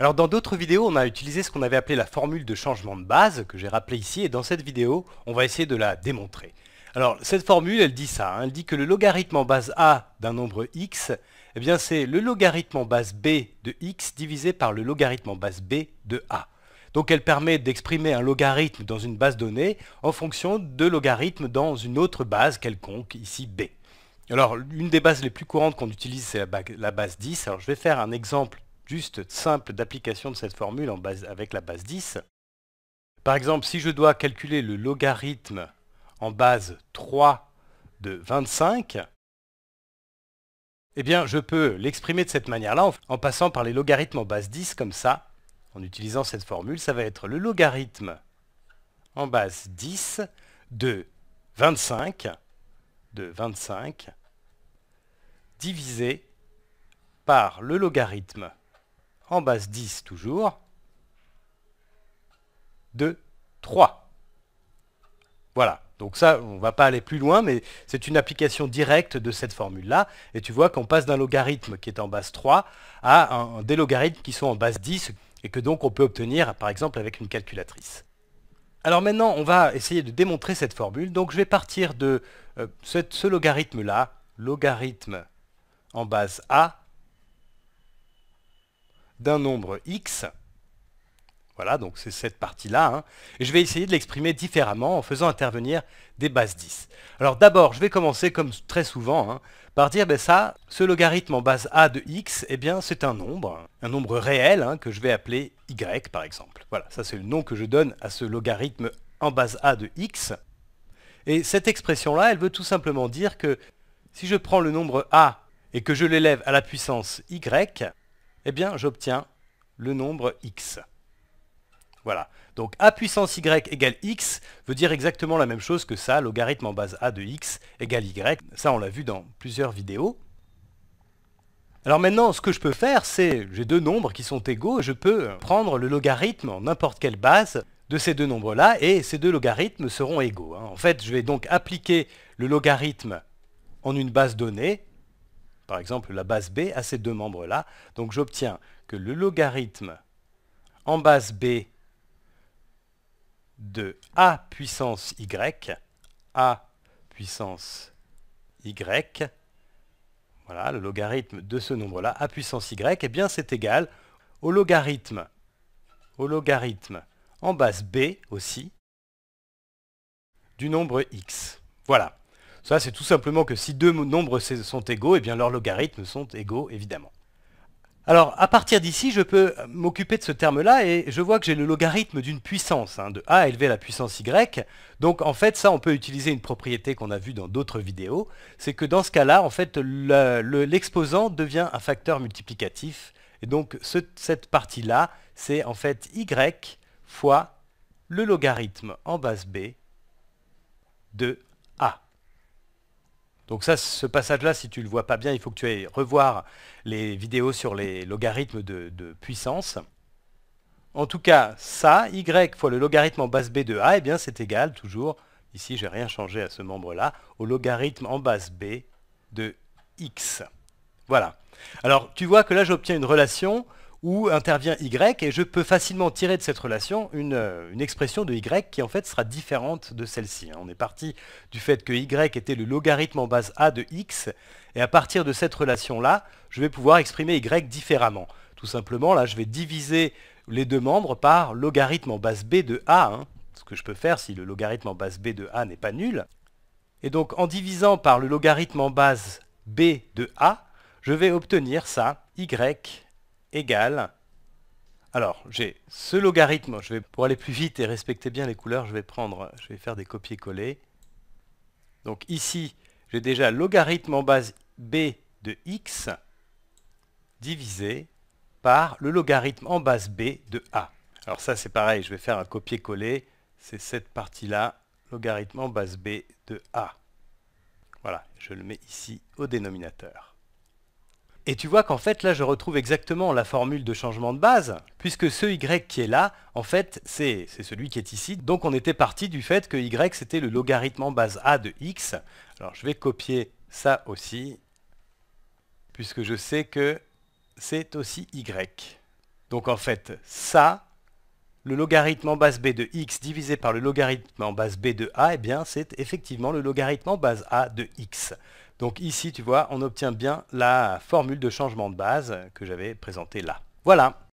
Alors dans d'autres vidéos, on a utilisé ce qu'on avait appelé la formule de changement de base, que j'ai rappelée ici, et dans cette vidéo, on va essayer de la démontrer. Alors cette formule, elle dit ça, hein. elle dit que le logarithme en base A d'un nombre x, eh bien c'est le logarithme en base B de x divisé par le logarithme en base B de A. Donc elle permet d'exprimer un logarithme dans une base donnée en fonction de logarithmes dans une autre base quelconque, ici B. Alors, une des bases les plus courantes qu'on utilise, c'est la, base 10. Alors, je vais faire un exemple juste simple d'application de cette formule avec la base 10. Par exemple, si je dois calculer le logarithme en base 3 de 25, eh bien, je peux l'exprimer de cette manière-là en passant par les logarithmes en base 10 comme ça. En utilisant cette formule, ça va être le logarithme en base 10 de 25 de 25 divisé par le logarithme en base 10 toujours, de 3. Voilà. Donc ça, on ne va pas aller plus loin, mais c'est une application directe de cette formule-là. Et tu vois qu'on passe d'un logarithme qui est en base 3 à un, des logarithmes qui sont en base 10 et que donc on peut obtenir, par exemple, avec une calculatrice. Alors maintenant, on va essayer de démontrer cette formule. Donc je vais partir de euh, ce logarithme-là, logarithme en base A, d'un nombre x. Voilà, donc c'est cette partie-là. Hein. Et je vais essayer de l'exprimer différemment en faisant intervenir des bases 10. Alors d'abord, je vais commencer comme très souvent hein, par dire ben ça, ce logarithme en base A de x, eh bien c'est un nombre, un nombre réel hein, que je vais appeler y par exemple. Voilà, ça c'est le nom que je donne à ce logarithme en base A de x. Et cette expression-là, elle veut tout simplement dire que si je prends le nombre A et que je l'élève à la puissance y, eh bien j'obtiens le nombre x. Voilà. Donc a puissance y égale x veut dire exactement la même chose que ça, logarithme en base a de x égale y. Ça, on l'a vu dans plusieurs vidéos. Alors maintenant, ce que je peux faire, c'est, j'ai deux nombres qui sont égaux, je peux prendre le logarithme en n'importe quelle base de ces deux nombres-là, et ces deux logarithmes seront égaux. Hein. En fait, je vais donc appliquer le logarithme en une base donnée, par exemple, la base B a ces deux membres-là. Donc j'obtiens que le logarithme en base B de a puissance y, a puissance y, voilà, le logarithme de ce nombre-là, a puissance y, eh bien c'est égal au logarithme, au logarithme en base B aussi, du nombre x. Voilà. Ça, c'est tout simplement que si deux nombres sont égaux, eh bien leurs logarithmes sont égaux, évidemment. Alors, à partir d'ici, je peux m'occuper de ce terme-là et je vois que j'ai le logarithme d'une puissance, hein, de a élevé à la puissance y. Donc, en fait, ça, on peut utiliser une propriété qu'on a vue dans d'autres vidéos. C'est que dans ce cas-là, en fait, l'exposant devient un facteur multiplicatif. Et donc, cette partie-là, c'est en fait y fois le logarithme en base b de donc ça, ce passage-là, si tu ne le vois pas bien, il faut que tu ailles revoir les vidéos sur les logarithmes de, puissance. En tout cas, ça, y fois le logarithme en base b de a, eh bien c'est égal, toujours, ici j'ai rien changé à ce membre-là, au logarithme en base b de x. Voilà. Alors tu vois que là j'obtiens une relation où intervient Y, et je peux facilement tirer de cette relation une, euh, expression de Y qui en fait sera différente de celle-ci. Hein. On est parti du fait que Y était le logarithme en base A de X, et à partir de cette relation-là, je vais pouvoir exprimer Y différemment. Tout simplement, là, je vais diviser les deux membres par logarithme en base B de A, hein. ce que je peux faire si le logarithme en base B de A n'est pas nul. Et donc en divisant par le logarithme en base B de A, je vais obtenir ça, Y Égal, Alors, j'ai ce logarithme, je vais, pour aller plus vite et respecter bien les couleurs, je vais prendre, je vais faire des copier-coller. Donc ici, j'ai déjà logarithme en base b de x divisé par le logarithme en base b de a. Alors ça, c'est pareil, je vais faire un copier-coller. C'est cette partie-là, logarithme en base b de a. Voilà, je le mets ici au dénominateur. Et tu vois qu'en fait, là, je retrouve exactement la formule de changement de base, puisque ce y qui est là, en fait, c'est celui qui est ici. Donc on était parti du fait que y, c'était le logarithme en base a de x. Alors je vais copier ça aussi, puisque je sais que c'est aussi y. Donc en fait, ça, le logarithme en base b de x divisé par le logarithme en base b de a, eh bien c'est effectivement le logarithme en base a de x. Donc ici, tu vois, on obtient bien la formule de changement de base que j'avais présentée là. Voilà